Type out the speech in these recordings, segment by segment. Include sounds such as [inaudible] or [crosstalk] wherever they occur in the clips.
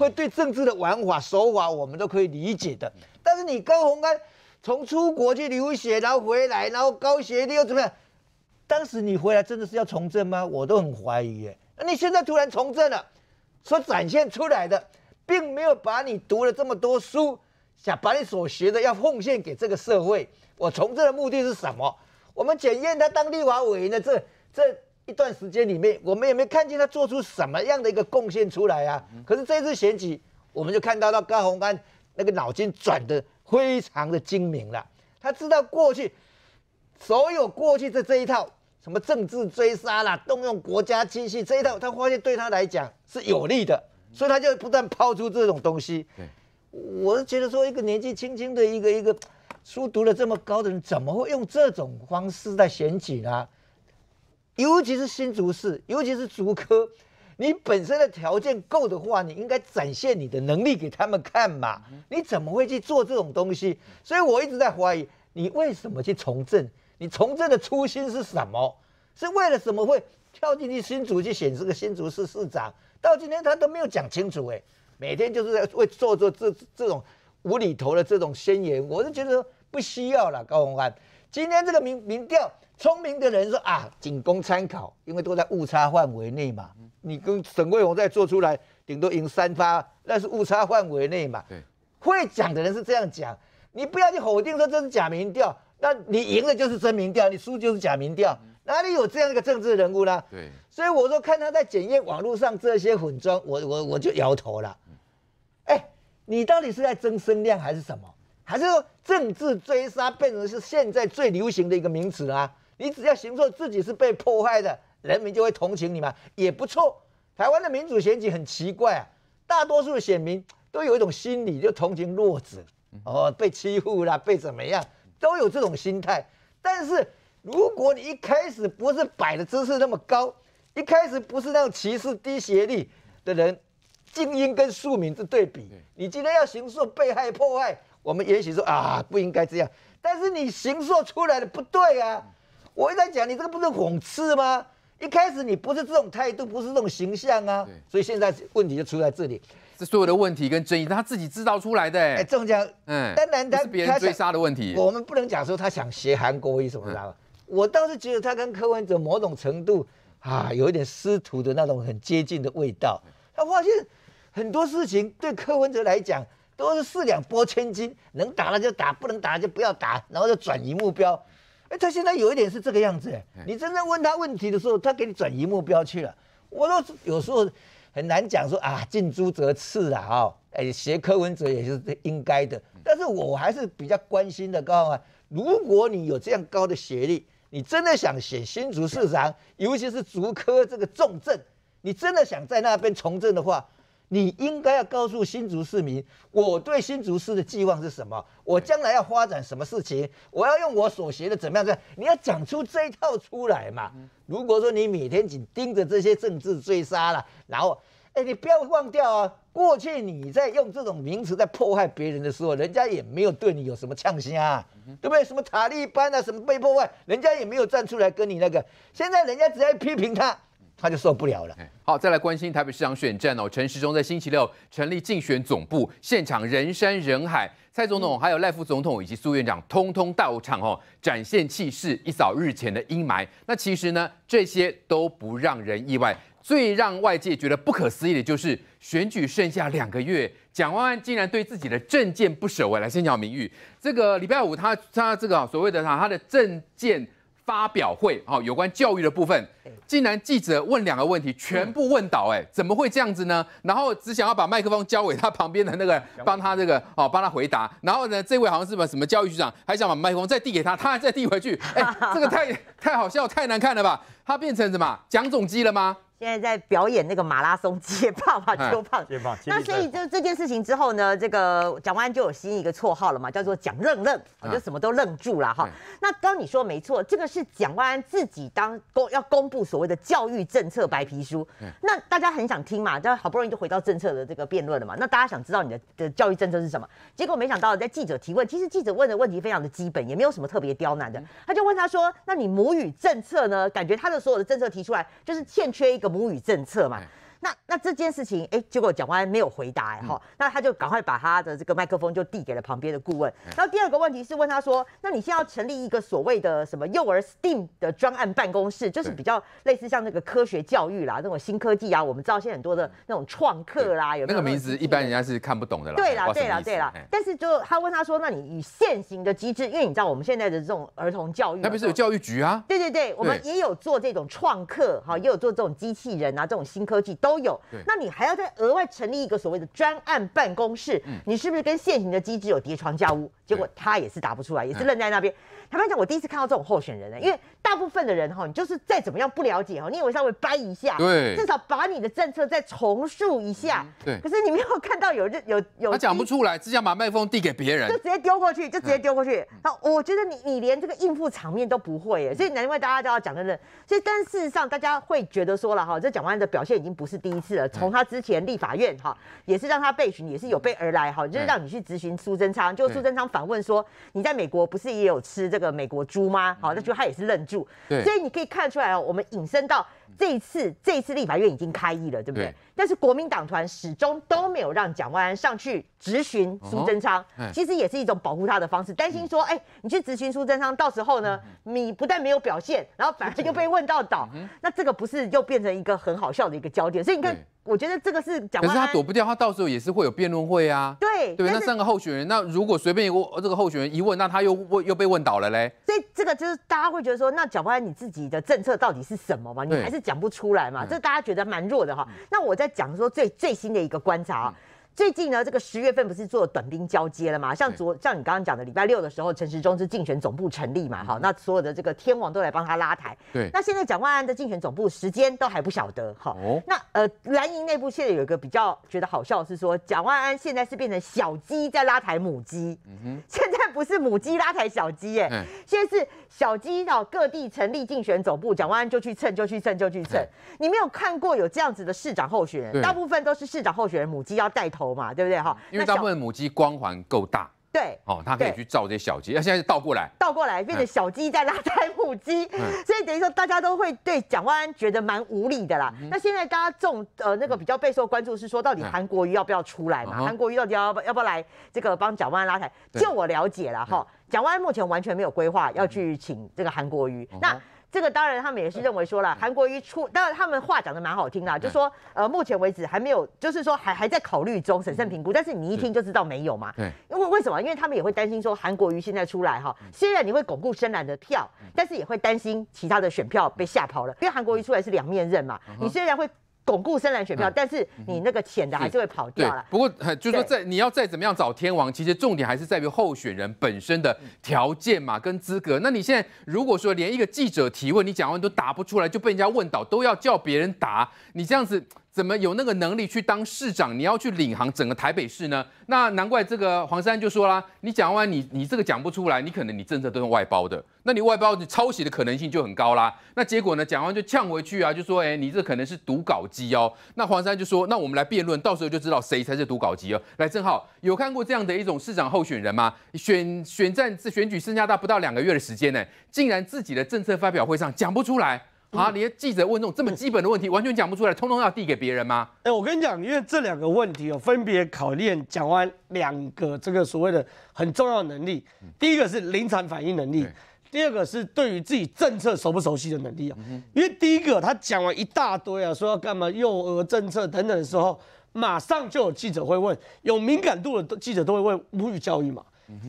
会对政治的玩法手法，我们都可以理解的。但是你高宏安从出国去留学，然后回来，然后高学历又怎么样？当时你回来真的是要从政吗？我都很怀疑。哎，你现在突然从政了，所展现出来的，并没有把你读了这么多书，想把你所学的要奉献给这个社会。我从政的目的是什么？我们检验他当立法委员的这这。一段时间里面，我们也没看见他做出什么样的一个贡献出来啊。可是这次选举，我们就看到到高鸿安那个脑筋转的非常的精明了。他知道过去所有过去的这一套什么政治追杀啦，动用国家机器这一套，他发现对他来讲是有利的，所以他就不断抛出这种东西。我是觉得说一个年纪轻轻的一个一个书读了这么高的人，怎么会用这种方式在选举呢？尤其是新竹市，尤其是竹科，你本身的条件够的话，你应该展现你的能力给他们看嘛。你怎么会去做这种东西？所以我一直在怀疑，你为什么去从政？你从政的初心是什么？是为了什么会跳进去新竹去选这个新竹市市长？到今天他都没有讲清楚。哎，每天就是在为做做这这种无厘头的这种宣言，我就觉得不需要了。高鸿安。今天这个民民调，聪明的人说啊，仅供参考，因为都在误差范围内嘛。你跟沈桂荣再做出来，顶多赢三发，那是误差范围内嘛。对，会讲的人是这样讲，你不要去否定说这是假民调，那你赢了就是真民调，你输就是假民调，哪里有这样一个政治人物呢？对，所以我说看他在检验网络上这些混装，我我我就摇头了。哎，你到底是在争声量还是什么？还是说政治追杀变成是现在最流行的一个名词啊？你只要行诉自己是被迫害的，人民就会同情你嘛，也不错。台湾的民主选举很奇怪啊，大多数选民都有一种心理，就同情弱者，哦，被欺负啦，被怎么样，都有这种心态。但是如果你一开始不是摆的姿势那么高，一开始不是那种歧视低学历的人、精英跟庶民的对比，你今天要行诉被害破坏。我们也许说啊不应该这样，但是你行说出来的不对啊！我一直在讲你这个不是讽刺吗？一开始你不是这种态度，不是这种形象啊！所以现在问题就出在这里，这所有的问题跟争议他自己制造出来的。哎，这种讲，嗯，当然他是别人最杀的问题，我们不能讲说他想学韩国以什么啦。我倒是觉得他跟柯文哲某种程度啊有一点师徒的那种很接近的味道。他发现很多事情对柯文哲来讲。都是四两拨千斤，能打的就打，不能打就不要打，然后就转移目标。哎，他现在有一点是这个样子，你真正问他问题的时候，他给你转移目标去了。我说有时候很难讲，说啊，近朱者赤啊，哦，哎，学科文哲也是应该的。但是我还是比较关心的，告诉文，如果你有这样高的学历，你真的想选新竹市长，尤其是竹科这个重镇，你真的想在那边从政的话。你应该要告诉新竹市民，我对新竹市的寄望是什么？我将来要发展什么事情？我要用我所学的怎么样的？你要讲出这一套出来嘛？如果说你每天紧盯着这些政治追杀了，然后，哎，你不要忘掉啊，过去你在用这种名词在迫害别人的时候，人家也没有对你有什么呛声啊，对不对？什么塔利班啊，什么被破害，人家也没有站出来跟你那个，现在人家只要批评他。他就受不了了。好，再来关心台北市长选战哦。陈时中在星期六成立竞选总部，现场人山人海，蔡总统、还有赖副总统以及苏院长通通到场哦，展现气势，一扫日前的阴霾。那其实呢，这些都不让人意外。最让外界觉得不可思议的就是，选举剩下两个月，蒋万安竟然对自己的政见不舍。我来先讲明玉，这个礼拜五他他这个所谓的他他的政见。发表会啊，有关教育的部分，竟然记者问两个问题，全部问倒，哎，怎么会这样子呢？然后只想要把麦克风交给他旁边的那个，[laughs] 帮他这个，哦，帮他回答。然后呢，这位好像是什么教育局长，还想把麦克风再递给他，他再递回去，哎，[laughs] 这个太太好笑，太难看了吧？他变成什么蒋总机了吗？现在在表演那个马拉松接棒吧，邱胖。接棒，那所以就这件事情之后呢，这个蒋万安就有新一个绰号了嘛，叫做蒋愣愣，就什么都愣住了哈。那刚你说没错，这个是蒋万安自己当公要公布所谓的教育政策白皮书，那大家很想听嘛，但好不容易就回到政策的这个辩论了嘛，那大家想知道你的的教育政策是什么？结果没想到在记者提问，其实记者问的问题非常的基本，也没有什么特别刁难的，他就问他说：“那你母语政策呢？感觉他的所有的政策提出来，就是欠缺一个。”母语政策嘛。那那这件事情，哎，结果讲完没有回答哎，哈，那他就赶快把他的这个麦克风就递给了旁边的顾问。然后第二个问题是问他说，那你现在要成立一个所谓的什么幼儿 STEAM 的专案办公室，就是比较类似像那个科学教育啦，那种新科技啊，我们知道现在很多的那种创客啦，有那个名字一般人家是看不懂的啦。对啦，对啦，对啦。但是就他问他说，那你以现行的机制，因为你知道我们现在的这种儿童教育，那不是有教育局啊。对对对，我们也有做这种创客，哈，也有做这种机器人啊，这种新科技都。都有，那你还要再额外成立一个所谓的专案办公室，你是不是跟现行的机制有叠床架屋？结果他也是答不出来，也是愣在那边。坦白讲，我第一次看到这种候选人呢，因为大部分的人哈，你就是再怎么样不了解哈，你也会稍微掰一下，对，至少把你的政策再重述一下，对。可是你没有看到有这有有他讲不出来，只想把麦克风递给别人，就直接丢过去，就直接丢过去。那我觉得你你连这个应付场面都不会哎，所以难怪大家都要讲愣愣。所以但事实上大家会觉得说了哈，这蒋万的表现已经不是第一次了，从他之前立法院哈，也是让他被询，也是有备而来哈，就是让你去质询苏贞昌，就苏贞昌反。问说，你在美国不是也有吃这个美国猪吗？好，那就他也是愣住。所以你可以看出来哦，我们引申到。这一次这一次立法院已经开议了，对不对？但是国民党团始终都没有让蒋万安上去质询苏贞昌，其实也是一种保护他的方式，担心说，哎，你去质询苏贞昌，到时候呢，你不但没有表现，然后反而又被问到倒，那这个不是又变成一个很好笑的一个焦点？所以你看，我觉得这个是蒋，可是他躲不掉，他到时候也是会有辩论会啊。对对，那三个候选人，那如果随便一个这个候选人一问，那他又又被问倒了嘞。所以这个就是大家会觉得说，那蒋万安你自己的政策到底是什么嘛？你还是。讲不出来嘛，这大家觉得蛮弱的哈。那我在讲说最最新的一个观察。最近呢，这个十月份不是做短兵交接了嘛？像昨，像你刚刚讲的礼拜六的时候，陈时中是竞选总部成立嘛？好，那所有的这个天王都来帮他拉台。对。那现在蒋万安的竞选总部时间都还不晓得。哦。那呃，蓝营内部现在有一个比较觉得好笑是说，蒋万安现在是变成小鸡在拉台母鸡。嗯哼。现在不是母鸡拉台小鸡，哎，现在是小鸡哦，各地成立竞选总部，蒋万安就去蹭，就去蹭，就去蹭。你没有看过有这样子的市长候选人，大部分都是市长候选人母鸡要带头。头嘛，对不对哈？因为大部分母鸡光环够大，对，哦，它可以去照这些小鸡。那现在倒过来，倒过来变成小鸡在拉抬母鸡，所以等于说大家都会对蒋万安觉得蛮无理的啦。那现在大家重呃那个比较备受关注是说，到底韩国瑜要不要出来嘛？韩国瑜到底要不要不要来这个帮蒋万安拉抬？就我了解了哈，蒋万安目前完全没有规划要去请这个韩国瑜。那这个当然，他们也是认为说了，韩国瑜出，当然他们话讲的蛮好听啦，就说，呃，目前为止还没有，就是说还还在考虑中，审慎评估。但是你一听就知道没有嘛，对，因为为什么？因为他们也会担心说韩国瑜现在出来哈，虽然你会巩固深蓝的票，但是也会担心其他的选票被吓跑了，因为韩国瑜出来是两面刃嘛，你虽然会。巩固深蓝选票，但是你那个浅的还是会跑掉了。不过就是说，在你要再怎么样找天王，其实重点还是在于候选人本身的条件嘛跟资格。那你现在如果说连一个记者提问，你讲完都答不出来，就被人家问倒，都要叫别人答，你这样子。怎么有那个能力去当市长？你要去领航整个台北市呢？那难怪这个黄山就说啦，你讲完你你这个讲不出来，你可能你政策都用外包的，那你外包你抄袭的可能性就很高啦。那结果呢，讲完就呛回去啊，就说哎，你这可能是读稿机哦。那黄山就说，那我们来辩论，到时候就知道谁才是读稿机哦。来，正好有看过这样的一种市长候选人吗？选选战是选举剩下大不到两个月的时间呢，竟然自己的政策发表会上讲不出来。啊！你的记者问这种这么基本的问题，完全讲不出来，通通要递给别人吗？哎，我跟你讲，因为这两个问题哦，分别考验讲完两个这个所谓的很重要的能力。第一个是临场反应能力，第二个是对于自己政策熟不熟悉的能力啊。因为第一个他讲完一大堆啊，说要干嘛幼儿政策等等的时候，马上就有记者会问，有敏感度的记者都会问母语教育嘛。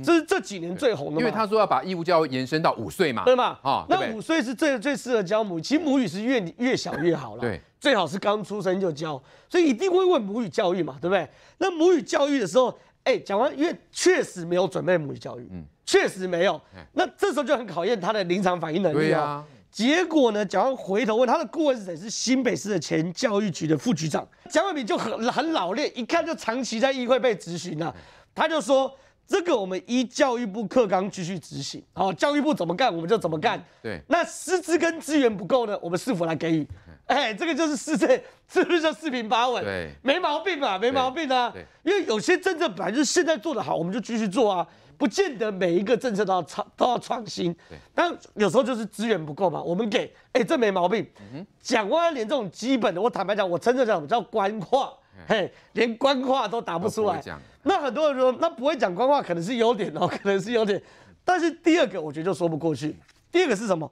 这是这几年最红的，因为他说要把义务教育延伸到五岁嘛，对嘛？啊，那五岁是最最适合教母，其实母语是越越小越好了，对，最好是刚出生就教，所以一定会问母语教育嘛，对不对？那母语教育的时候，哎，讲完，因为确实没有准备母语教育，嗯，确实没有，那这时候就很考验他的临场反应能力啊。结果呢，蒋万回头问他的顾问是谁，是新北市的前教育局的副局长，蒋万敏就很很老练，一看就长期在议会被质询啊，他就说。这个我们依教育部课纲继续执行，好，教育部怎么干我们就怎么干。对，那师资跟资源不够呢，我们是否来给予？哎，这个就是政策，[laughs] 是不是叫四平八稳？对，没毛病吧？没毛病啊。因为有些政策本来就是现在做的好，我们就继续做啊，不见得每一个政策都要创都要创新。对，但有时候就是资源不够嘛，我们给，哎，这没毛病。讲歪连这种基本的，我坦白讲，我真的讲，我叫官话。嘿，连官话都打不出来，那很多人说，那不会讲官话可能是优点哦，[laughs] 可能是优点，但是第二个我觉得就说不过去。第二个是什么？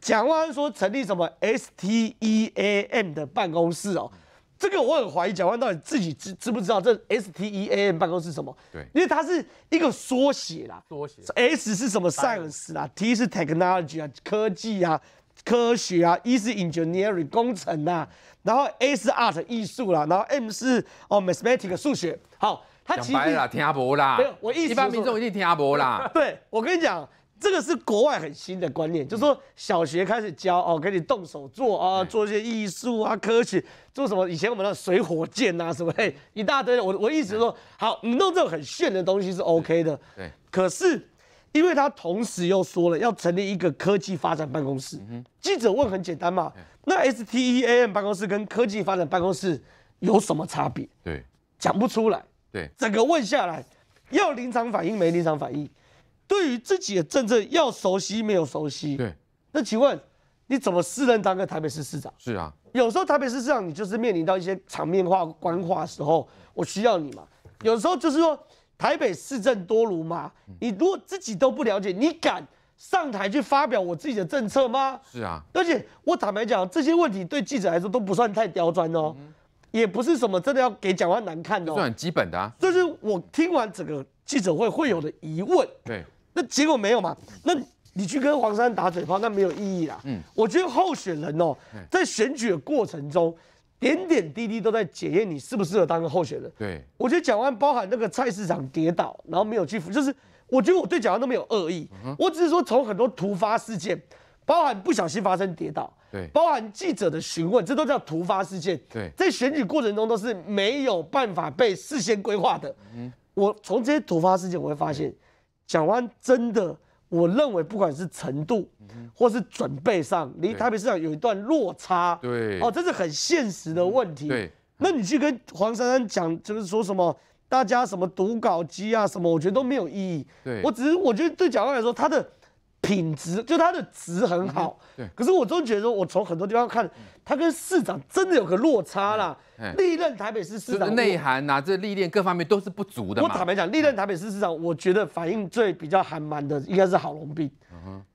蒋万安说成立什么 S T E A M 的办公室哦，这个我很怀疑蒋万安到底自己知知不知道这 S T E A M 办公室什么？对，因为它是一个缩写啦，缩写 S 是什么？science 啦，T 是 technology 啊，科技啊，科学啊，E 是 engineering 工程啊。然后 A 是 art 艺术啦，然后 M 是哦 mathematics 数学。好，他其实了听不啦，我一般民众一定听不啦。[laughs] 对，我跟你讲，这个是国外很新的观念，就是说小学开始教哦，给你动手做啊，做一些艺术啊、科学，做什么？以前我们那水火箭啊什么，一大堆。我我意思说，好，你弄这种很炫的东西是 OK 的。对，可是。因为他同时又说了要成立一个科技发展办公室。记者问很简单嘛，那 S T E A M 办公室跟科技发展办公室有什么差别？对，讲不出来。对，整个问下来，要临场反应没临场反应，对于自己的政策要熟悉没有熟悉？对，那请问你怎么私人当个台北市市长？是啊，有时候台北市市长你就是面临到一些场面化官话时候，我需要你嘛？有时候就是说。台北市政多如麻，你如果自己都不了解，你敢上台去发表我自己的政策吗？是啊，而且我坦白讲，这些问题对记者来说都不算太刁钻哦，也不是什么真的要给讲话难看哦，算很基本的。这是我听完整个记者会会有的疑问。对，那结果没有嘛？那你去跟黄山打嘴炮，那没有意义啦。嗯，我觉得候选人哦，在选举的过程中。点点滴滴都在检验你适不适合当个候选人。对，我觉得蒋万包含那个菜市场跌倒，然后没有去扶，就是我觉得我对蒋万都没有恶意，我只是说从很多突发事件，包含不小心发生跌倒，对，包含记者的询问，这都叫突发事件。对，在选举过程中都是没有办法被事先规划的。嗯，我从这些突发事件我会发现，蒋万真的。我认为不管是程度，或是准备上，离台北市场有一段落差，对，哦，这是很现实的问题。对，那你去跟黄珊珊讲，就是说什么大家什么读稿机啊什么，我觉得都没有意义。对，我只是我觉得对蒋万来说，他的。品质就他的值很好，对。可是我总觉得说，我从很多地方看，他跟市长真的有个落差啦。历任台北市市长内涵啊，这历练各方面都是不足的。我坦白讲，历任台北市市长，我觉得反应最比较寒蛮的应该是郝龙斌。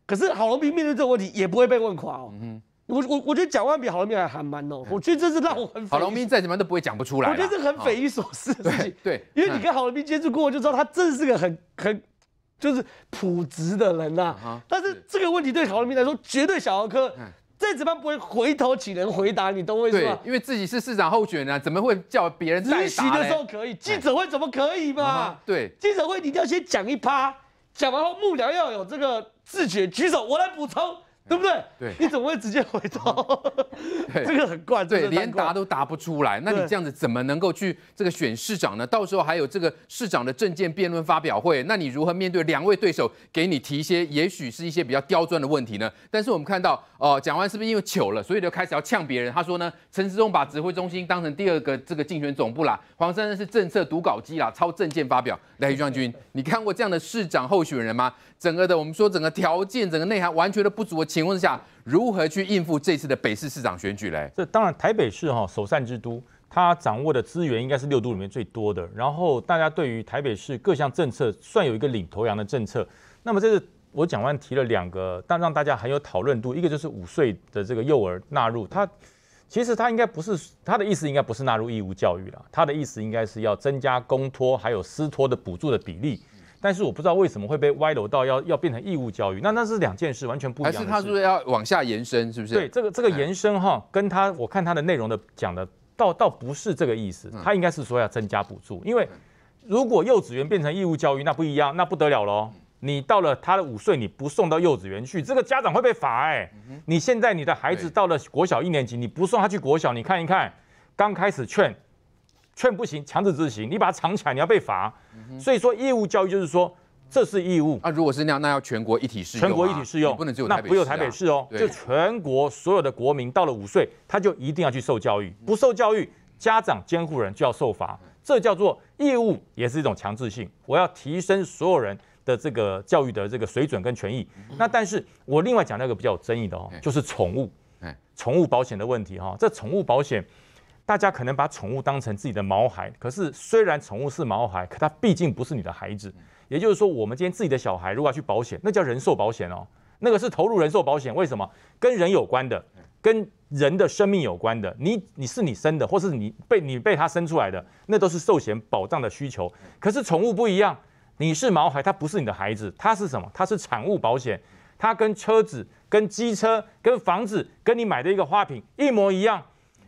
可是郝龙斌面对这个问题也不会被问垮哦。我我我觉得讲完比郝龙斌还寒蛮哦。我觉得这是让我很……郝龙斌再怎么都不会讲不出来。我觉得这很匪夷所思。的事情。对，因为你跟郝龙斌接触过，我就知道他真是个很很。就是朴直的人呐，但是这个问题对考论民来说绝对小儿科，在值班不会回头请人回答，你懂我意思吗？因为自己是市长候选人，怎么会叫别人来答的时候可以，记者会怎么可以嘛？对，记者会你一定要先讲一趴，讲完后幕僚要有这个自觉，举手我来补充。对不对？对，你怎么会直接回头？[laughs] 这个很怪？对，连答都答不出来，那你这样子怎么能够去这个选市长呢？到时候还有这个市长的政见辩论发表会，那你如何面对两位对手给你提一些也许是一些比较刁钻的问题呢？但是我们看到，哦，蒋完是不是因为糗了，所以就开始要呛别人？他说呢，陈时中把指挥中心当成第二个这个竞选总部啦，黄珊珊是政策读稿机啦，抄政见发表。赖局长你看过这样的市长候选人吗？整个的我们说整个条件、整个内涵完全的不足的情况下，如何去应付这次的北市市长选举嘞？这当然台北市哈，首善之都，它掌握的资源应该是六都里面最多的。然后大家对于台北市各项政策算有一个领头羊的政策。那么这是我讲完提了两个，但让大家很有讨论度，一个就是五岁的这个幼儿纳入，它其实它应该不是他的意思，应该不是纳入义务教育了，他的意思应该是要增加公托还有私托的补助的比例。但是我不知道为什么会被歪楼到要要变成义务教育，那那是两件事，完全不一样。还是他是要往下延伸，是不是？对，这个这个延伸哈，跟他我看他的内容的讲的，倒倒不是这个意思。他应该是说要增加补助，因为如果幼稚园变成义务教育，那不一样，那不得了喽。你到了他的五岁，你不送到幼稚园去，这个家长会被罚哎。你现在你的孩子到了国小一年级，你不送他去国小，你看一看，刚开始劝。劝不行，强制执行。你把它藏起来，你要被罚。所以说，义务教育就是说，这是义务。那如果是那样，那要全国一体适用。全国一体适用，不能只有台那不有台北市哦。就全国所有的国民到了五岁，他就一定要去受教育。不受教育，家长监护人就要受罚。这叫做义务，也是一种强制性。我要提升所有人的这个教育的这个水准跟权益。那但是我另外讲那个比较有争议的哦，就是宠物，宠物保险的问题哈。这宠物保险。大家可能把宠物当成自己的毛孩，可是虽然宠物是毛孩，可它毕竟不是你的孩子。也就是说，我们今天自己的小孩如果要去保险，那叫人寿保险哦，那个是投入人寿保险。为什么？跟人有关的，跟人的生命有关的。你你是你生的，或是你被你被它生出来的，那都是寿险保障的需求。可是宠物不一样，你是毛孩，它不是你的孩子，它是什么？它是产物保险，它跟车子、跟机车、跟房子、跟你买的一个花瓶一模一样。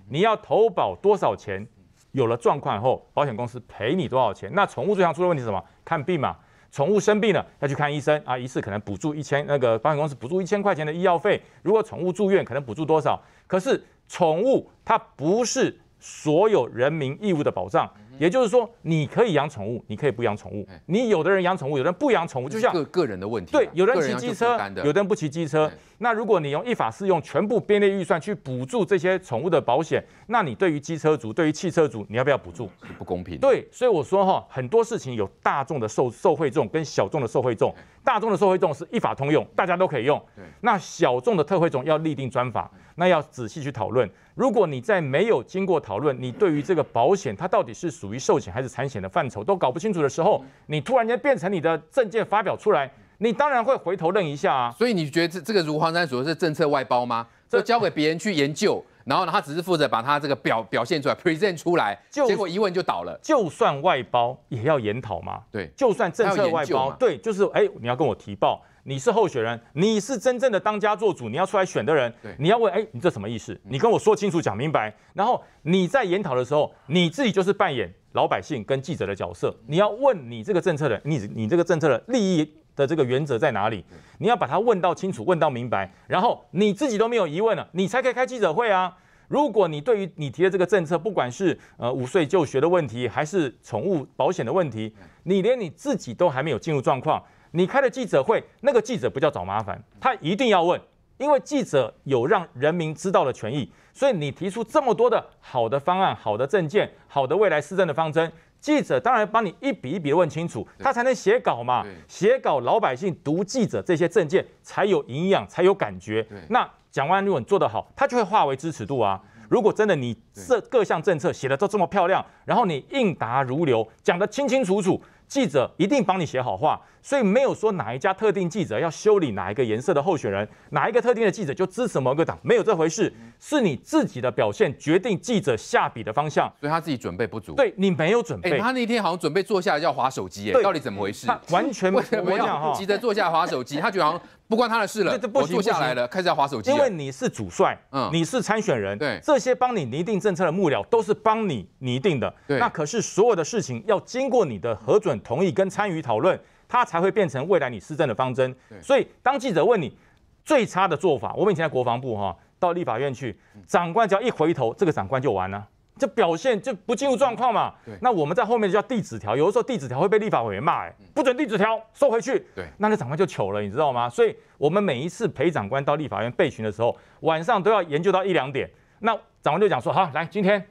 你要投保多少钱？有了状况后，保险公司赔你多少钱？那宠物最常出的问题是什么？看病嘛，宠物生病了要去看医生啊，一次可能补助一千，那个保险公司补助一千块钱的医药费。如果宠物住院，可能补助多少？可是宠物它不是所有人民义务的保障。也就是说，你可以养宠物，你可以不养宠物。你有的人养宠物，有的人不养宠物，就像个个人的问题。对，有人骑机车，有的人不骑机车。那如果你用一法适用全部编列预算去补助这些宠物的保险，那你对于机车族、对于汽车族，你要不要补助？不公平。对，所以我说哈，很多事情有大众的受受惠众跟小众的受惠众。大众的受惠众是一法通用，大家都可以用。对。那小众的特惠众要立定专法，那要仔细去讨论。如果你在没有经过讨论，你对于这个保险，它到底是属属于寿险还是产险的范畴都搞不清楚的时候，你突然间变成你的证件发表出来，你当然会回头愣一下啊。所以你觉得这这个如黄山组是政策外包吗？这交给别人去研究，然后他只是负责把他这个表表现出来，present 出来，结果一问就倒了。就算外包也要研讨吗？对，就算政策外包，对，就是哎，你要跟我提报。你是候选人，你是真正的当家做主，你要出来选的人。你要问，哎，你这什么意思？你跟我说清楚、讲明白。然后你在研讨的时候，你自己就是扮演老百姓跟记者的角色，你要问你这个政策的，你你这个政策的利益的这个原则在哪里？你要把它问到清楚、问到明白。然后你自己都没有疑问了，你才可以开记者会啊。如果你对于你提的这个政策，不管是呃五岁就学的问题，还是宠物保险的问题，你连你自己都还没有进入状况。你开的记者会，那个记者不叫找麻烦，他一定要问，因为记者有让人民知道的权益，所以你提出这么多的好的方案、好的政件、好的未来施政的方针，记者当然帮你一笔一笔问清楚，他才能写稿嘛。写稿，老百姓读记者这些政件才有营养，才有感觉。那讲完你做得好，他就会化为支持度啊。如果真的你各各项政策写的都这么漂亮，然后你应答如流，讲得清清楚楚，记者一定帮你写好话。所以没有说哪一家特定记者要修理哪一个颜色的候选人，哪一个特定的记者就支持某个党，没有这回事。是你自己的表现决定记者下笔的方向。所以他自己准备不足。对你没有准备。他那天好像准备坐下要划手机，哎，到底怎么回事？他完全不要自己在坐下划手机，他就得好像不关他的事了。我坐下来了，开始要划手机。因为你是主帅，嗯，你是参选人，对，这些帮你拟定政策的幕僚都是帮你拟定的。对，那可是所有的事情要经过你的核准、同意跟参与讨论。他才会变成未来你施政的方针。所以当记者问你最差的做法，我们以前在国防部哈，到立法院去，长官只要一回头，这个长官就完了，这表现就不进入状况嘛。那我们在后面叫递纸条，有的时候递纸条会被立法委员骂，哎，不准递纸条，收回去。那那个长官就糗了，你知道吗？所以我们每一次陪长官到立法院备询的时候，晚上都要研究到一两点。那长官就讲说，好，来今天。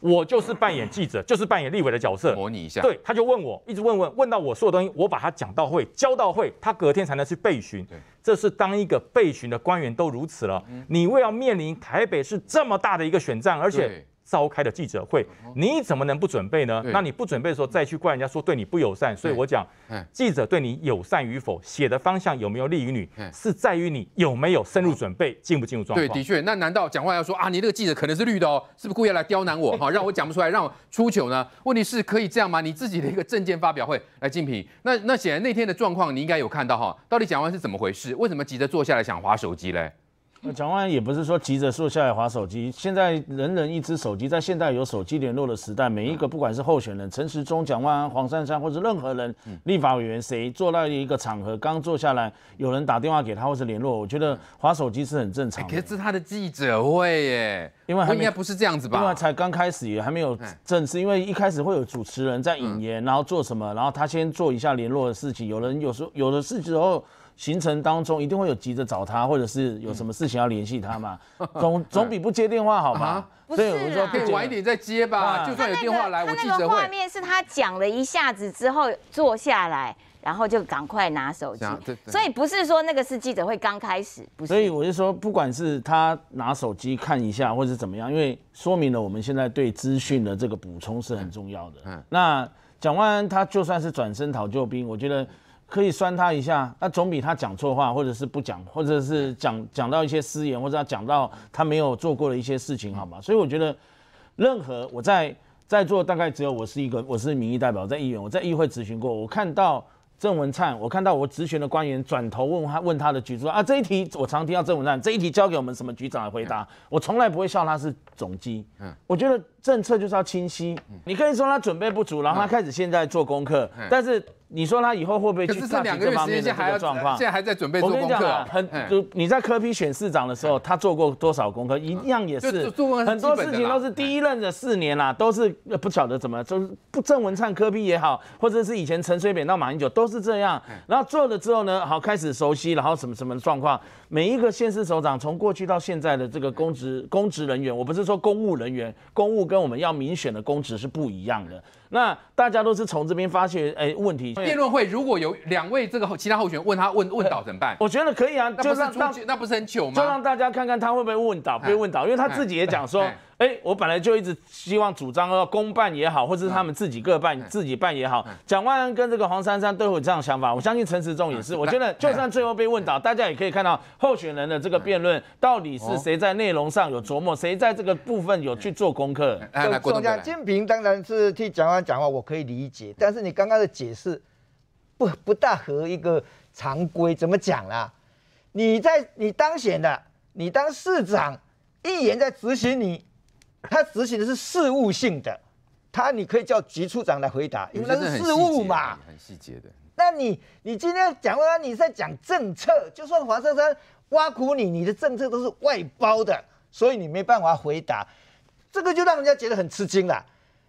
我就是扮演记者，就是扮演立委的角色，模拟一下。对，他就问我，一直问问问到我所有东西，我把他讲到会，教到会，他隔天才能去备询。这是当一个备询的官员都如此了，你为要面临台北市这么大的一个选战，而且。召开的记者会，你怎么能不准备呢？那你不准备，候再去怪人家说对你不友善。所以我讲，记者对你友善与否，写的方向有没有利于你，是在于你有没有深入准备，进不进入状况。对，的确。那难道讲话要说啊？你那个记者可能是绿的哦，[laughs] 是不是故意来刁难我哈，让我讲不出来，让我出糗呢？问题是可以这样吗？你自己的一个证件发表会，来竞品。那那显然那天的状况你应该有看到哈，到底讲话是怎么回事？为什么急着坐下来想划手机嘞？蒋万安也不是说急着坐下来划手机。现在人人一只手机，在现代有手机联络的时代，每一个不管是候选人陈时中、蒋万安、黄珊珊，或是任何人，立法委员谁坐到一个场合，刚坐下来，有人打电话给他或是联络，我觉得划手机是很正常的。可是他的记者会耶，因为应该不是这样子吧？因为才刚开始也还没有正式，因为一开始会有主持人在引言，然后做什么，然后他先做一下联络的事情。有人有时候有的时候。行程当中一定会有急着找他，或者是有什么事情要联系他嘛，[laughs] 总总比不接电话好吧？所以我说可以晚一点再接吧。就算有他那个他那个画面是他讲了一下子之后坐下来，然后就赶快拿手机。所以不是说那个是记者会刚开始，不是。所以我就说，不管是他拿手机看一下，或者是怎么样，因为说明了我们现在对资讯的这个补充是很重要的。嗯，那讲完他就算是转身讨救兵，我觉得。可以酸他一下，那总比他讲错话，或者是不讲，或者是讲讲到一些私言，或者他讲到他没有做过的一些事情，好吗？所以我觉得，任何我在在座大概只有我是一个，我是民意代表，在议员，我在议会咨询过，我看到郑文灿，我看到我咨询的官员转头问他问他的局长啊，这一题我常听到郑文灿这一题交给我们什么局长来回答，我从来不会笑他是总机，嗯，我觉得。政策就是要清晰。你可以说他准备不足，然后他开始现在做功课。但是你说他以后会不会去是两个月时间还要状况？现在还在准备做功课。我跟你讲很就你在科批选市长的时候，他做过多少功课？一样也是很多事情都是第一任的四年啦，都是不晓得怎么就是不郑文灿科批也好，或者是以前陈水扁到马英九都是这样。然后做了之后呢，好开始熟悉，然后什么什么状况？每一个县市首长从过去到现在的这个公职公职人员，我不是说公务人员，公务跟跟我们要民选的公职是不一样的。那大家都是从这边发现，哎，问题。辩论会如果有两位这个其他候选人问他问问到怎么办？我觉得可以啊，就是那不是很久吗？就让大家看看他会不会问到，被问到，因为他自己也讲说。哎，我本来就一直希望主张，呃，公办也好，或者是他们自己各办自己办也好。蒋万安跟这个黄珊珊都有这样想法，我相信陈时中也是。我觉得，就算最后被问倒，大家也可以看到候选人的这个辩论，到底是谁在内容上有琢磨，谁在这个部分有去做功课。就蒋建平当然是替蒋万安讲话，我可以理解。但是你刚刚的解释不不大合一个常规，怎么讲啦？你在你当选的，你当市长，议员在执行你。他执行的是事务性的，他你可以叫局处长来回答，因为那是事务嘛，很细节的。那你你今天讲完，你在讲政策，就算黄珊山挖苦你，你的政策都是外包的，所以你没办法回答，这个就让人家觉得很吃惊了。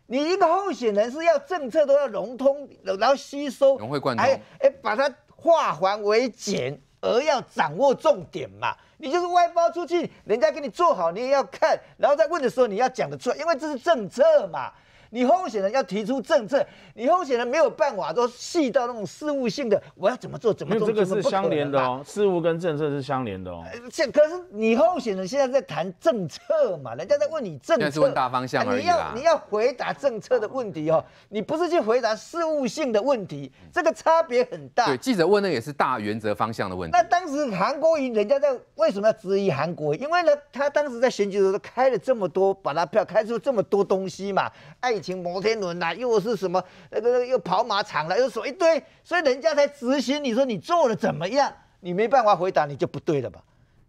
你一个候选人是要政策都要融通，然后吸收，融会贯通，哎，把它化繁为简。而要掌握重点嘛，你就是外包出去，人家给你做好，你也要看，然后再问的时候，你要讲得出来，因为这是政策嘛。你候选人要提出政策，你候选人没有办法都细到那种事务性的，我要怎么做？怎么做？这个是相连的哦，事务跟政策是相连的哦。现可是你候选人现在在谈政策嘛？人家在问你政策，是问大方向而你要你要回答政策的问题哦，你不是去回答事务性的问题，这个差别很大。记者问的也是大原则方向的问题。那当时韩国瑜人家在为什么要质疑韩国？因为呢，他当时在选举时候开了这么多，把他票开出这么多东西嘛，哎。摩天轮啦，又是什么那个又跑马场了，又说一堆，所以人家才执行。你说你做的怎么样？你没办法回答，你就不对了吧？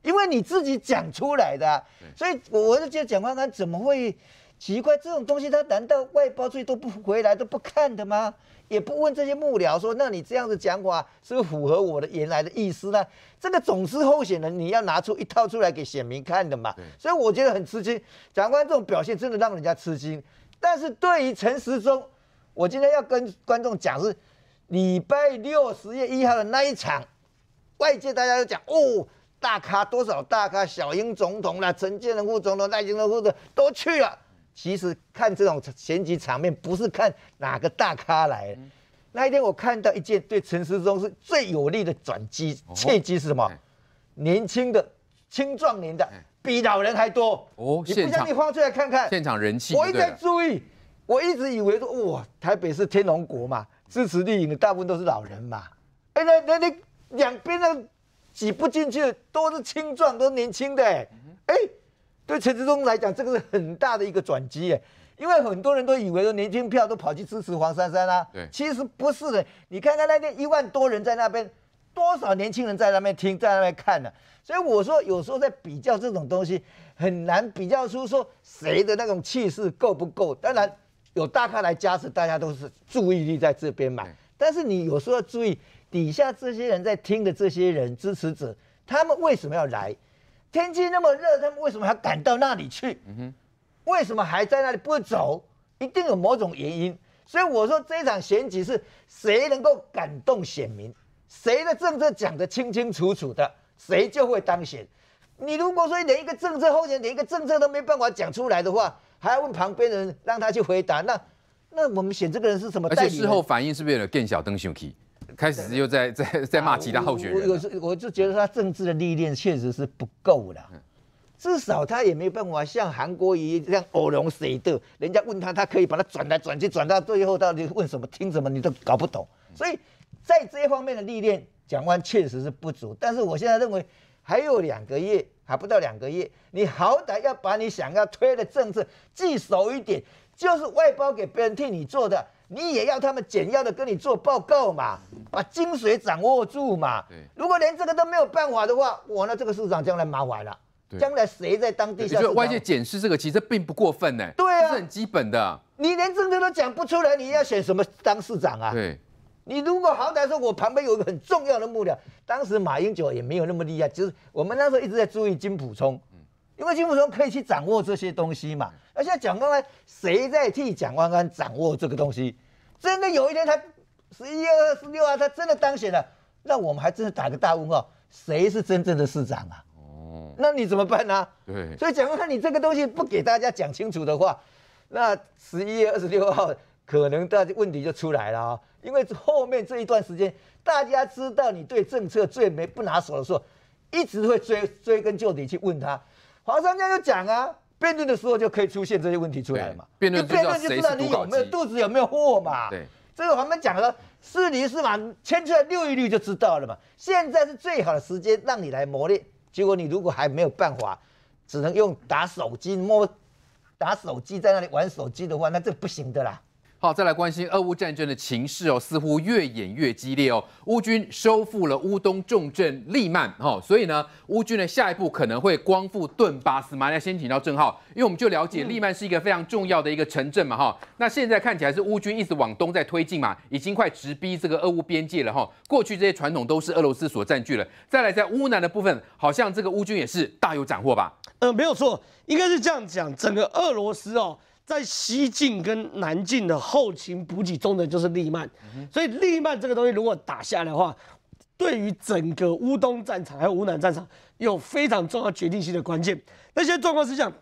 因为你自己讲出来的，所以我就觉得蒋万安怎么会奇怪？这种东西他难道外包出去都不回来都不看的吗？也不问这些幕僚说，那你这样子讲法是不是符合我的原来的意思呢？这个总是候选人，你要拿出一套出来给选民看的嘛。所以我觉得很吃惊，蒋万安这种表现真的让人家吃惊。但是对于陈时中，我今天要跟观众讲是，礼拜六十月一号的那一场，外界大家都讲哦，大咖多少大咖，小英总统啦，陈建仁副总统，赖清德总统都去了。其实看这种前几场面，不是看哪个大咖来。那一天我看到一件对陈时中是最有利的转机契机是什么？年轻的青壮年的。比老人还多哦！现场你放出来看看，现场人气。我一直在注意，我一直以为说哇，台北是天龙国嘛，支持绿营的大部分都是老人嘛。哎，那那那两边的挤不进去的都是青壮，都是年轻的。哎，对陈志忠来讲，这个是很大的一个转机哎，因为很多人都以为说年轻票都跑去支持黄珊珊啦，对，其实不是的。你看看那天一万多人在那边，多少年轻人在那边听，在那边看呢？所以我说，有时候在比较这种东西，很难比较出说谁的那种气势够不够。当然，有大咖来加持，大家都是注意力在这边嘛。但是你有时候要注意底下这些人在听的这些人支持者，他们为什么要来？天气那么热，他们为什么要赶到那里去？嗯哼，为什么还在那里不走？一定有某种原因。所以我说，这场选举是谁能够感动选民，谁的政策讲得清清楚楚的。谁就会当选？你如果说连一个政策候选，连一个政策都没办法讲出来的话，还要问旁边人让他去回答，那那我们选这个人是什么？而且事后反应是不是有点更小东西？开始又在在在骂其他候选人。我是我就觉得他政治的历练确实是不够了，至少他也没办法像韩国一样偶聋谁的，人家问他，他可以把他转来转去，转到最后到底问什么听什么，你都搞不懂。所以在这一方面的历练。讲话确实是不足，但是我现在认为还有两个月，还不到两个月，你好歹要把你想要推的政策记熟一点，就是外包给别人替你做的，你也要他们简要的跟你做报告嘛，把精髓掌握住嘛。如果连这个都没有办法的话，我那这个市长将来麻烦了，将来谁在当地？我觉得外界检视这个其实并不过分呢，对啊，这是很基本的。你连政策都讲不出来，你要选什么当市长啊？对。你如果好歹说我旁边有个很重要的幕僚，当时马英九也没有那么厉害，就是我们那时候一直在注意金普聪，因为金普聪可以去掌握这些东西嘛。而且蒋万才谁在替蒋万安掌握这个东西，真的有一天他十一月二十六啊，他真的当选了，那我们还真的打个大问号，谁是真正的市长啊？哦，那你怎么办呢？对，所以蒋万安，你这个东西不给大家讲清楚的话，那十一月二十六号。可能大家问题就出来了啊，因为后面这一段时间，大家知道你对政策最没不拿手的时候，一直会追追根究底去问他，华商家就讲啊，辩论的时候就可以出现这些问题出来嘛，辩论就知道你有没有肚子有没有货嘛。对，这个我们讲了，是你是嘛，牵出来六一六就知道了嘛。现在是最好的时间让你来磨练，结果你如果还没有办法，只能用打手机摸，打手机在那里玩手机的话，那这不行的啦。好，再来关心俄乌战争的情势哦，似乎越演越激烈哦。乌军收复了乌东重镇利曼哈，所以呢，乌军的下一步可能会光复顿巴斯嘛？来，先请到正浩，因为我们就了解利曼是一个非常重要的一个城镇嘛哈。那现在看起来是乌军一直往东在推进嘛，已经快直逼这个俄乌边界了哈。过去这些传统都是俄罗斯所占据了。再来，在乌南的部分，好像这个乌军也是大有斩获吧？嗯，没有错，应该是这样讲，整个俄罗斯哦。在西境跟南境的后勤补给中的就是利曼，所以利曼这个东西如果打下来的话，对于整个乌东战场还有乌南战场有非常重要决定性的关键。那些在状况是这样，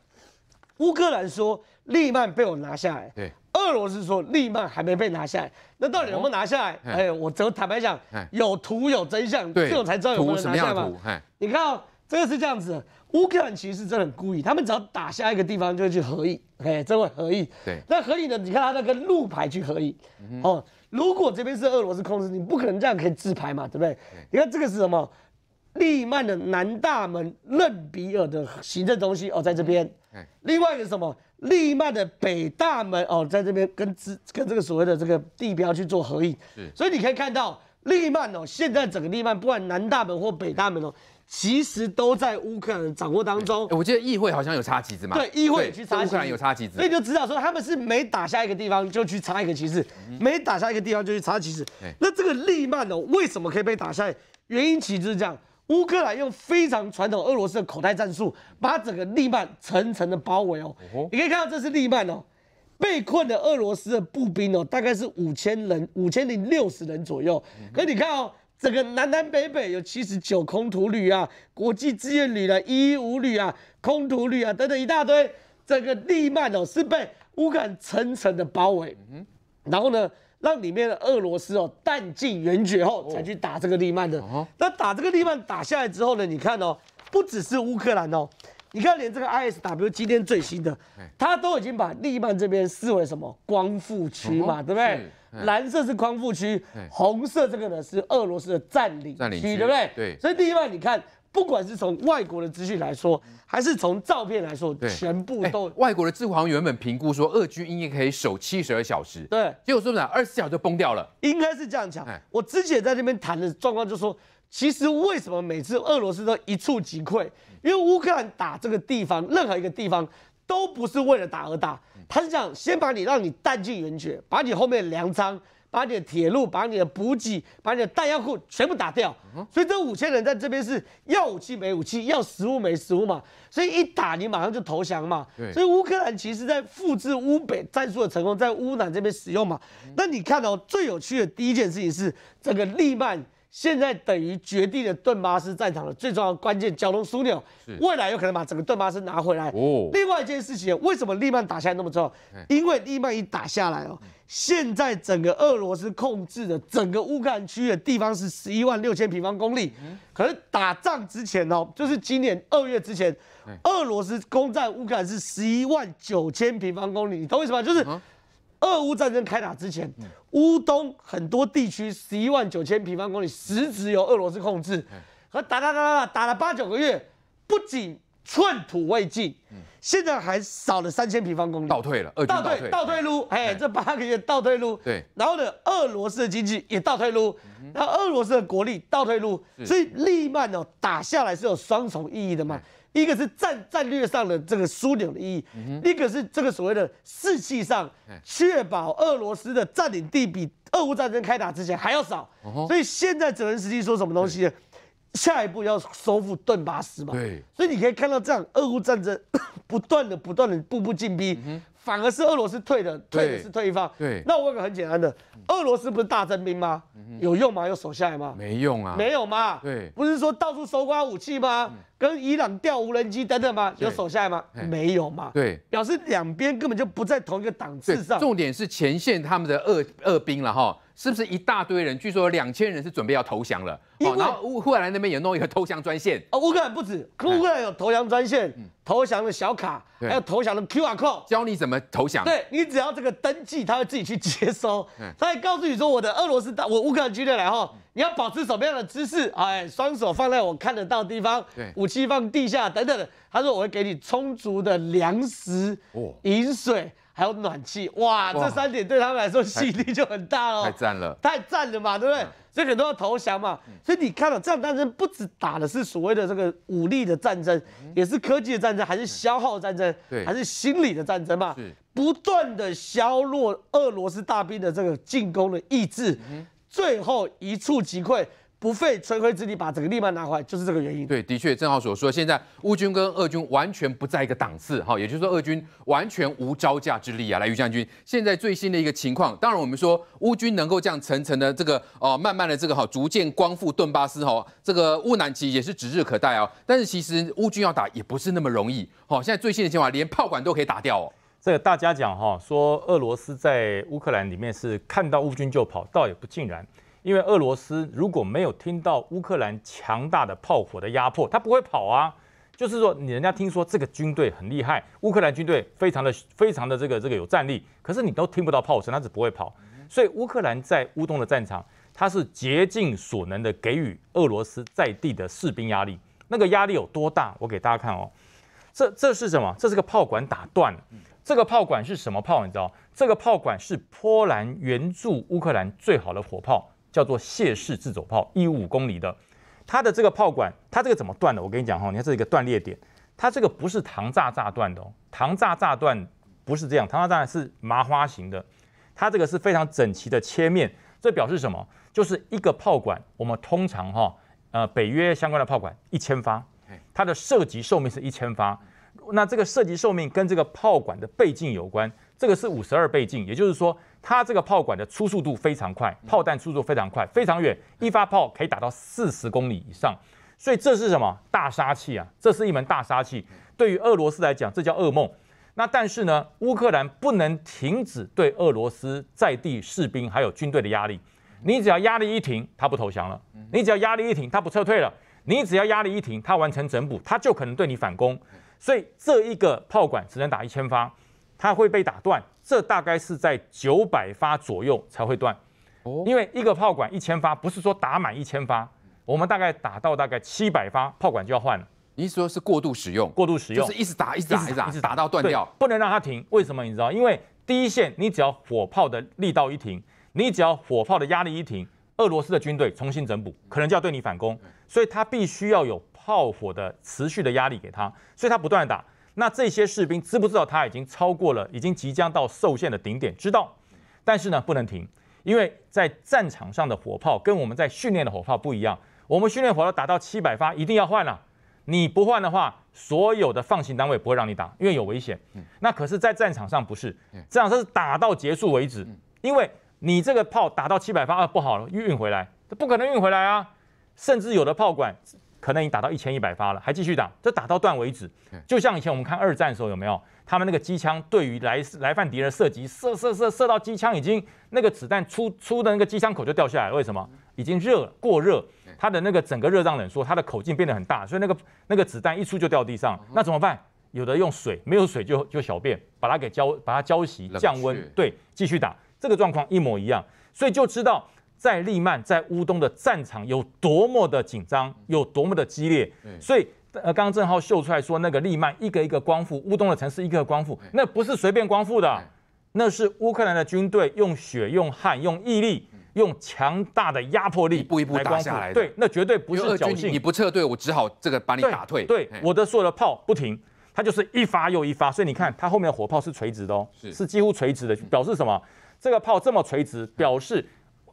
乌克兰说利曼被我拿下来，俄罗斯说利曼还没被拿下来，那到底有不有拿下来？哎，我只坦白讲，有图有真相，这种才知道有没有拿下来嘛。你看。这个是这样子，的，乌克兰其实真的很故意，他们只要打下一个地方就去合，OK，这会合影。对，那合影的，你看他那个路牌去合影，哦，如果这边是俄罗斯控制，你不可能这样可以自拍嘛，对不对？你看这个是什么？利曼的南大门，任比尔的行政中心哦，在这边。另外一个什么？利曼的北大门哦，在这边跟自跟这个所谓的这个地标去做合影。所以你可以看到利曼哦，现在整个利曼不管南大门或北大门哦。其实都在乌克兰掌握当中。我记得议会好像有插旗子嘛？对，议会去插。乌克兰有插旗子，所以就知道说他们是每打下一个地方就去插一个旗帜，每打下一个地方就去插旗帜。那这个利曼哦，为什么可以被打下来？原因其实是这样，乌克兰用非常传统俄罗斯的口袋战术，把整个利曼层层的包围哦。你可以看到这是利曼哦，被困的俄罗斯的步兵哦，大概是五千人，五千零六十人左右。可你看哦。这个南南北北有七十九空土旅啊，国际志愿旅啊，一一五旅啊，空土旅啊等等一大堆，这个利曼哦是被乌克兰层层的包围，然后呢，让里面的俄罗斯哦弹尽援绝后才去打这个利曼的，那打这个利曼打下来之后呢，你看哦，不只是乌克兰哦。你看，连这个 ISW 今天最新的，它都已经把利曼这边视为什么？光复区嘛，对不对？蓝色是光复区，红色这个呢是俄罗斯的占领区，对不对？对。所以利曼，你看，不管是从外国的资讯来说，还是从照片来说，全部都外国的智囊原本评估说，俄军应该可以守七十二小时。对。结果说不了，二十四小时就崩掉了。应该是这样讲。我之前在那边谈的状况就是说，其实为什么每次俄罗斯都一触即溃？因为乌克兰打这个地方，任何一个地方都不是为了打而打，他是想先把你让你弹尽援绝，把你后面的粮仓、把你的铁路、把你的补给、把你的弹药库全部打掉。所以这五千人在这边是要武器没武器，要食物没食物嘛，所以一打你马上就投降嘛。所以乌克兰其实在复制乌北战术的成功，在乌南这边使用嘛。那你看哦，最有趣的第一件事情是这个利曼。现在等于决定了顿巴斯战场的最重要关键交通枢纽，未来有可能把整个顿巴斯拿回来。哦，另外一件事情，为什么利曼打下来那么要？因为利曼一打下来哦，现在整个俄罗斯控制的整个乌克兰区的地方是十一万六千平方公里，可是打仗之前哦，就是今年二月之前，俄罗斯攻占乌克兰是十一万九千平方公里。你懂意什吗？就是。俄乌战争开打之前，乌东很多地区十一万九千平方公里实只由俄罗斯控制，和打打打打打了八九个月，不仅寸土未进，现在还少了三千平方公里，倒退了。倒退倒退路，哎，这八个月倒退路。对，然后呢，俄罗斯的经济也倒退路，那俄罗斯的国力倒退路，所以利曼哦打下来是有双重意义的嘛。一个是战战略上的这个枢纽的意义，一个是这个所谓的士气上，确保俄罗斯的占领地比俄乌战争开打之前还要少。所以现在泽连斯基说什么东西呢？下一步要收复顿巴斯嘛？对。所以你可以看到这样，俄乌战争 [coughs] 不断的、不断的步步进逼，反而是俄罗斯退的，退的是退一方。对。那我问个很简单的，俄罗斯不是大征兵吗？有用吗？有守下来吗？没用啊。没有吗？对。不是说到处搜刮武器吗？跟伊朗调无人机等等吗？有手下吗？没有嘛。对，表示两边根本就不在同一个档次上。重点是前线他们的二二兵了哈，是不是一大堆人？据说有两千人是准备要投降了。哦，那乌克兰那边也弄一个投降专线。哦，乌克兰不止，乌克兰有投降专线，投降的小卡，还有投降的 Q R code，教你怎么投降。对你只要这个登记，他会自己去接收，他还告诉你说我的俄罗斯大我乌克兰军队来哈。你要保持什么样的姿势？哎，双手放在我看得到的地方，武器放地下等等。他说我会给你充足的粮食、饮水，还有暖气。哇，这三点对他们来说吸引力就很大哦，太赞了，太赞了嘛，对不对？所以很多人投降嘛。所以你看到，这场战争不止打的是所谓的这个武力的战争，也是科技的战争，还是消耗战争，还是心理的战争嘛？是不断的削弱俄罗斯大兵的这个进攻的意志。最后一触即溃，不费吹灰之力把整个利曼拿回来，就是这个原因。对，的确，正浩所说，现在乌军跟俄军完全不在一个档次，哈，也就是说俄军完全无招架之力啊。来，于将军，现在最新的一个情况，当然我们说乌军能够这样层层的这个哦，慢慢的这个哈，逐渐光复顿巴斯哈，这个乌南其实也是指日可待啊。但是其实乌军要打也不是那么容易，哈，现在最新的情况连炮管都可以打掉。哦。这个大家讲哈，说俄罗斯在乌克兰里面是看到乌军就跑，倒也不尽然，因为俄罗斯如果没有听到乌克兰强大的炮火的压迫，他不会跑啊。就是说，你人家听说这个军队很厉害，乌克兰军队非常的非常的这个这个有战力，可是你都听不到炮声，他是不会跑。所以乌克兰在乌东的战场，他是竭尽所能的给予俄罗斯在地的士兵压力，那个压力有多大？我给大家看哦。这这是什么？这是个炮管打断了。这个炮管是什么炮？你知道？这个炮管是波兰援助乌克兰最好的火炮，叫做谢氏自走炮，一五公里的。它的这个炮管，它这个怎么断的？我跟你讲哈，你看这一个断裂点，它这个不是膛炸炸断的哦，膛炸炸断不是这样，膛炸炸断是麻花型的。它这个是非常整齐的切面，这表示什么？就是一个炮管，我们通常哈，呃，北约相关的炮管，一千发。它的射击寿命是一千发，那这个射击寿命跟这个炮管的倍镜有关，这个是五十二倍镜，也就是说，它这个炮管的初速度非常快，炮弹初速非常快，非常远，一发炮可以打到四十公里以上，所以这是什么大杀器啊？这是一门大杀器，对于俄罗斯来讲，这叫噩梦。那但是呢，乌克兰不能停止对俄罗斯在地士兵还有军队的压力，你只要压力一停，他不投降了；你只要压力一停，他不撤退了。你只要压力一停，它完成整补，它就可能对你反攻。所以这一个炮管只能打一千发，它会被打断。这大概是在九百发左右才会断。哦，因为一个炮管一千发，不是说打满一千发，我们大概打到大概七百发，炮管就要换了。你说是过度使用？过度使用就是一直打，一直打，一直打，一直打到断掉，不能让它停。为什么你知道？因为第一线，你只要火炮的力道一停，你只要火炮的压力一停。俄罗斯的军队重新整补，可能就要对你反攻，所以他必须要有炮火的持续的压力给他，所以他不断的打。那这些士兵知不知道他已经超过了，已经即将到受限的顶点？知道，但是呢，不能停，因为在战场上的火炮跟我们在训练的火炮不一样。我们训练火炮打到七百发一定要换了，你不换的话，所有的放行单位不会让你打，因为有危险。那可是，在战场上不是，战场上是打到结束为止，因为。你这个炮打到七百发啊，不好了，运回来，这不可能运回来啊！甚至有的炮管可能已经打到一千一百发了，还继续打，这打到断为止。就像以前我们看二战的时候，有没有他们那个机枪对于来来犯敌人射击，射射射射到机枪已经那个子弹出出的那个机枪口就掉下来了。为什么？已经热过热，它的那个整个热胀冷缩，它的口径变得很大，所以那个那个子弹一出就掉地上。那怎么办？有的用水，没有水就就小便把它给浇把它浇洗降温，对，继续打。这个状况一模一样，所以就知道在利曼在乌东的战场有多么的紧张，有多么的激烈。所以呃，刚正浩秀出来说，那个利曼一个一个光复，乌东的城市一个光复，那不是随便光复的，那是乌克兰的军队用血、用汗、用毅力、用强大的压迫力，一步一步打下来对，那绝对不是侥幸。你不撤队，我只好这个把你打退。对，我的所有的炮不停，它就是一发又一发。所以你看，它后面的火炮是垂直的哦，是几乎垂直的，表示什么？这个炮这么垂直，表示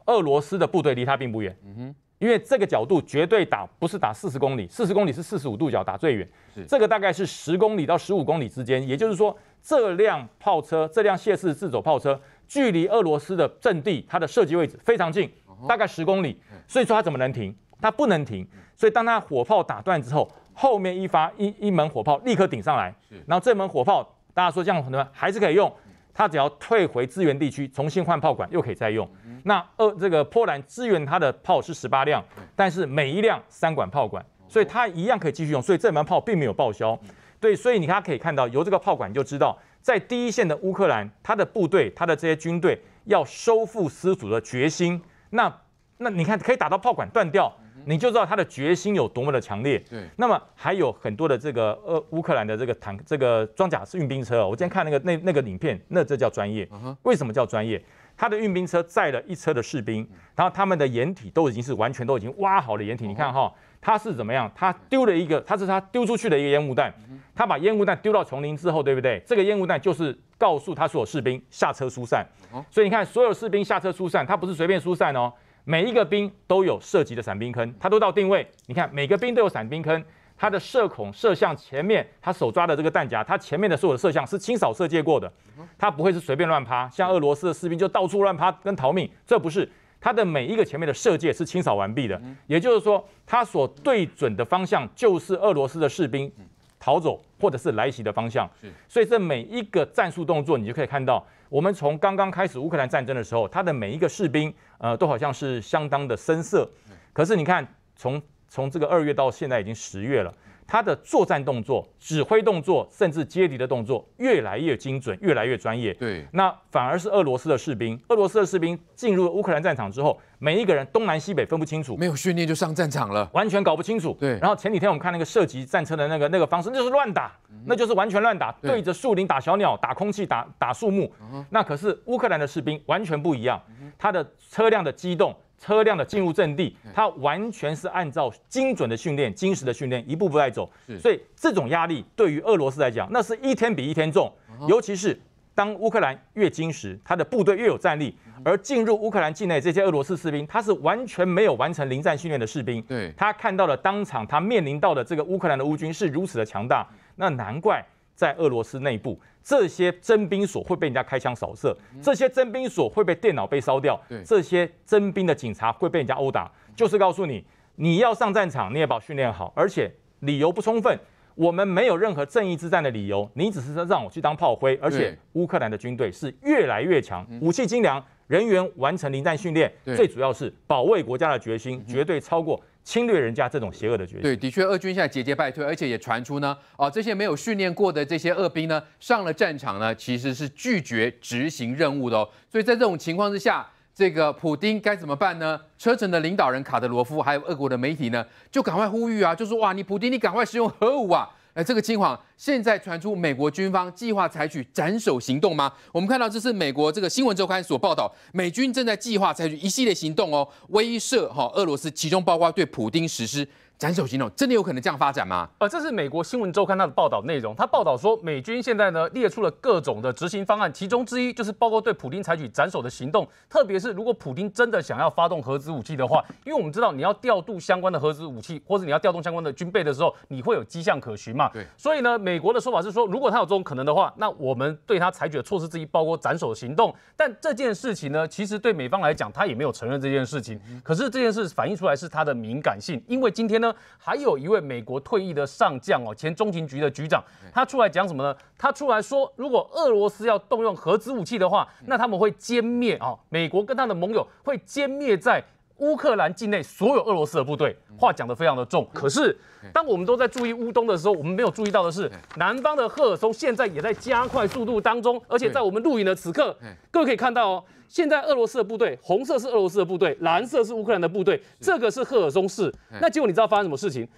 俄罗斯的部队离它并不远。嗯哼，因为这个角度绝对打不是打四十公里，四十公里是四十五度角打最远。这个大概是十公里到十五公里之间。也就是说，这辆炮车，这辆谢氏自走炮车，距离俄罗斯的阵地，它的射击位置非常近，大概十公里。所以说它怎么能停？它不能停。所以当它火炮打断之后，后面一发一一门火炮立刻顶上来。然后这门火炮，大家说这样，同志还是可以用。他只要退回支援地区，重新换炮管又可以再用。那二这个波兰支援他的炮是十八辆，但是每一辆三管炮管，所以他一样可以继续用。所以这门炮并没有报销。对，所以你看可以看到，由这个炮管就知道，在第一线的乌克兰，他的部队、他的这些军队要收复失主的决心。那那你看可以打到炮管断掉。你就知道他的决心有多么的强烈。对，那么还有很多的这个呃乌克兰的这个坦这个装甲式运兵车，我今天看那个那那个影片，那这叫专业。为什么叫专业？他的运兵车载了一车的士兵，然后他们的掩体都已经是完全都已经挖好了掩体。你看哈，他是怎么样？他丢了一个，他是他丢出去的一个烟雾弹。他把烟雾弹丢到丛林之后，对不对？这个烟雾弹就是告诉他所有士兵下车疏散。所以你看，所有士兵下车疏散，他不是随便疏散哦。每一个兵都有射击的伞兵坑，他都到定位。你看，每个兵都有伞兵坑，他的射孔射向前面，他手抓的这个弹夹，他前面的所有的射向是清扫射界过的，他不会是随便乱趴。像俄罗斯的士兵就到处乱趴跟逃命，这不是他的每一个前面的射界是清扫完毕的，也就是说，他所对准的方向就是俄罗斯的士兵逃走或者是来袭的方向。所以这每一个战术动作，你就可以看到。我们从刚刚开始乌克兰战争的时候，他的每一个士兵，呃，都好像是相当的生涩。可是你看，从从这个二月到现在，已经十月了。他的作战动作、指挥动作，甚至接敌的动作，越来越精准，越来越专业。对，那反而是俄罗斯的士兵。俄罗斯的士兵进入乌克兰战场之后，每一个人东南西北分不清楚，没有训练就上战场了，完全搞不清楚。对。然后前几天我们看那个射击战车的那个那个方式，就是乱打，那就是完全乱打，对着树林打小鸟、打空气、打打树木。那可是乌克兰的士兵完全不一样，他的车辆的机动。车辆的进入阵地，它完全是按照精准的训练、精实的训练，一步步在走。所以这种压力对于俄罗斯来讲，那是一天比一天重。尤其是当乌克兰越精实，他的部队越有战力，而进入乌克兰境内这些俄罗斯士兵，他是完全没有完成临战训练的士兵。对，他看到了当场他面临到的这个乌克兰的乌军是如此的强大，那难怪在俄罗斯内部。这些征兵所会被人家开枪扫射，这些征兵所会被电脑被烧掉，这些征兵的警察会被人家殴打，就是告诉你，你要上战场你也把训练好，而且理由不充分，我们没有任何正义之战的理由，你只是让我去当炮灰，而且乌克兰的军队是越来越强，武器精良，人员完成临战训练，最主要是保卫国家的决心绝对超过。侵略人家这种邪恶的决定，对，的确，俄军现在节节败退，而且也传出呢，啊，这些没有训练过的这些俄兵呢，上了战场呢，其实是拒绝执行任务的哦。所以在这种情况之下，这个普丁该怎么办呢？车臣的领导人卡德罗夫还有俄国的媒体呢，就赶快呼吁啊，就说哇，你普丁，你赶快使用核武啊！哎，这个金黄，现在传出美国军方计划采取斩首行动吗？我们看到这是美国这个《新闻周刊》所报道，美军正在计划采取一系列行动哦，威慑哈俄罗斯，其中包括对普京实施。斩首行动真的有可能这样发展吗？呃，这是美国新闻周刊它的报道内容。它报道说，美军现在呢列出了各种的执行方案，其中之一就是包括对普京采取斩首的行动。特别是如果普京真的想要发动核子武器的话，因为我们知道你要调度相关的核子武器，或者你要调动相关的军备的时候，你会有迹象可循嘛。对。所以呢，美国的说法是说，如果他有这种可能的话，那我们对他采取的措施之一包括斩首行动。但这件事情呢，其实对美方来讲，他也没有承认这件事情。可是这件事反映出来是他的敏感性，因为今天。还有一位美国退役的上将哦，前中情局的局长，他出来讲什么呢？他出来说，如果俄罗斯要动用核子武器的话，那他们会歼灭啊，美国跟他的盟友会歼灭在。乌克兰境内所有俄罗斯的部队，话讲得非常的重。可是，当我们都在注意乌东的时候，我们没有注意到的是，南方的赫尔松现在也在加快速度当中。而且在我们录影的此刻，各位可以看到哦，现在俄罗斯的部队，红色是俄罗斯的部队，蓝色是乌克兰的部队。这个是赫尔松市。那结果你知道发生什么事情？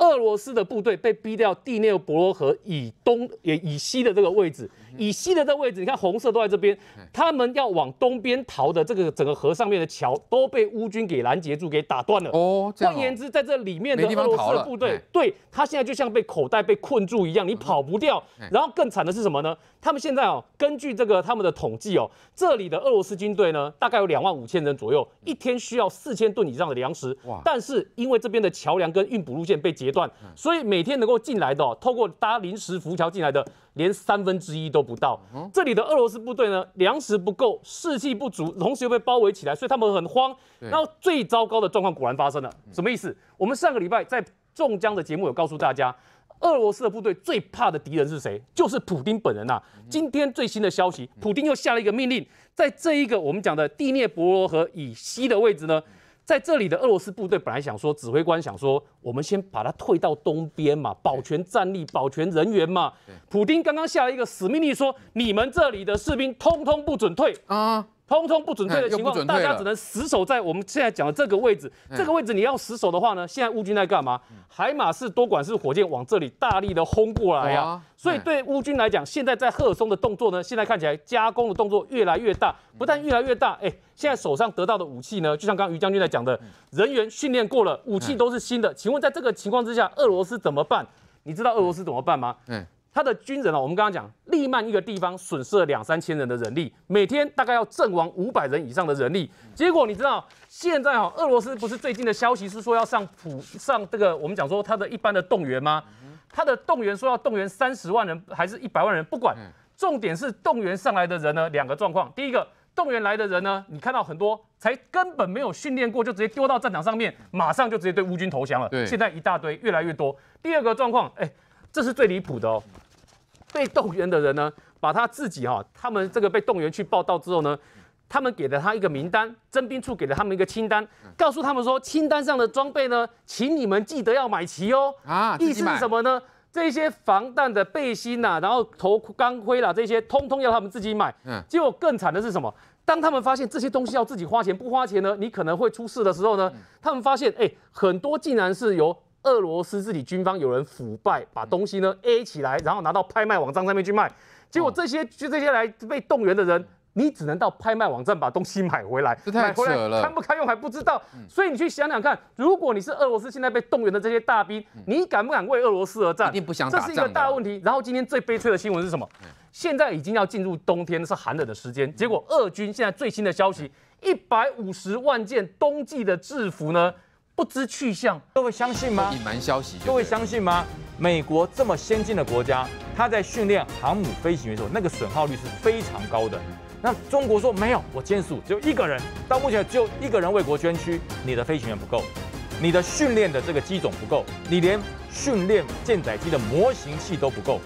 俄罗斯的部队被逼掉第聂伯罗河以东也以西的这个位置，以西的这个位置，你看红色都在这边，他们要往东边逃的这个整个河上面的桥都被乌军给拦截住，给打断了。哦，换言之，在这里面的俄罗斯的部队，对他现在就像被口袋被困住一样，你跑不掉。然后更惨的是什么呢？他们现在哦，根据这个他们的统计哦，这里的俄罗斯军队呢，大概有两万五千人左右，一天需要四千吨以上的粮食。哇，但是因为这边的桥梁跟运补路线被截。段，所以每天能够进来的，透过搭临时浮桥进来的，连三分之一都不到。这里的俄罗斯部队呢，粮食不够，士气不足，同时又被包围起来，所以他们很慌。然后最糟糕的状况果然发生了，什么意思？我们上个礼拜在中江的节目有告诉大家，俄罗斯的部队最怕的敌人是谁？就是普丁本人呐。今天最新的消息，普丁又下了一个命令，在这一个我们讲的第聂伯罗河以西的位置呢。在这里的俄罗斯部队本来想说，指挥官想说，我们先把它退到东边嘛，保全战力，保全人员嘛。普京刚刚下了一个死命令，说你们这里的士兵通通不准退啊。通通不准确的情况，大家只能死守在我们现在讲的这个位置。这个位置你要死守的话呢，现在乌军在干嘛？海马是多管式火箭往这里大力的轰过来呀！所以对乌军来讲，现在在赫松的动作呢，现在看起来加工的动作越来越大，不但越来越大，哎，现在手上得到的武器呢，就像刚刚于将军在讲的，人员训练过了，武器都是新的。请问在这个情况之下，俄罗斯怎么办？你知道俄罗斯怎么办吗？嗯。他的军人啊，我们刚刚讲利曼一个地方损失了两三千人的人力，每天大概要阵亡五百人以上的人力。结果你知道现在哈，俄罗斯不是最近的消息是说要上普上这个我们讲说他的一般的动员吗？他的动员说要动员三十万人还是一百万人，不管，重点是动员上来的人呢，两个状况。第一个动员来的人呢，你看到很多才根本没有训练过，就直接丢到战场上面，马上就直接对乌军投降了。现在一大堆越来越多。第二个状况，哎。这是最离谱的哦！被动员的人呢，把他自己哈，他们这个被动员去报道之后呢，他们给了他一个名单，征兵处给了他们一个清单，告诉他们说，清单上的装备呢，请你们记得要买齐哦啊！意思是什么呢？这些防弹的背心呐，然后头钢盔啦，这些通通要他们自己买。嗯，结果更惨的是什么？当他们发现这些东西要自己花钱，不花钱呢，你可能会出事的时候呢，他们发现哎，很多竟然是由俄罗斯自己军方有人腐败，把东西呢 A 起来，然后拿到拍卖网站上面去卖，结果这些就这些来被动员的人，你只能到拍卖网站把东西买回来，买回来堪不堪用还不知道，所以你去想想看，如果你是俄罗斯现在被动员的这些大兵，你敢不敢为俄罗斯而战？一定不想这是一个大问题。然后今天最悲催的新闻是什么？现在已经要进入冬天，是寒冷的时间，结果俄军现在最新的消息，一百五十万件冬季的制服呢？不知去向，各位相信吗？隐瞒消息，各位相信吗？美国这么先进的国家，他在训练航母飞行员的时候，那个损耗率是非常高的。那中国说没有，我坚持只有一个人，到目前只有一个人为国捐躯。你的飞行员不够，你的训练的这个机种不够，你连训练舰载机的模型器都不够。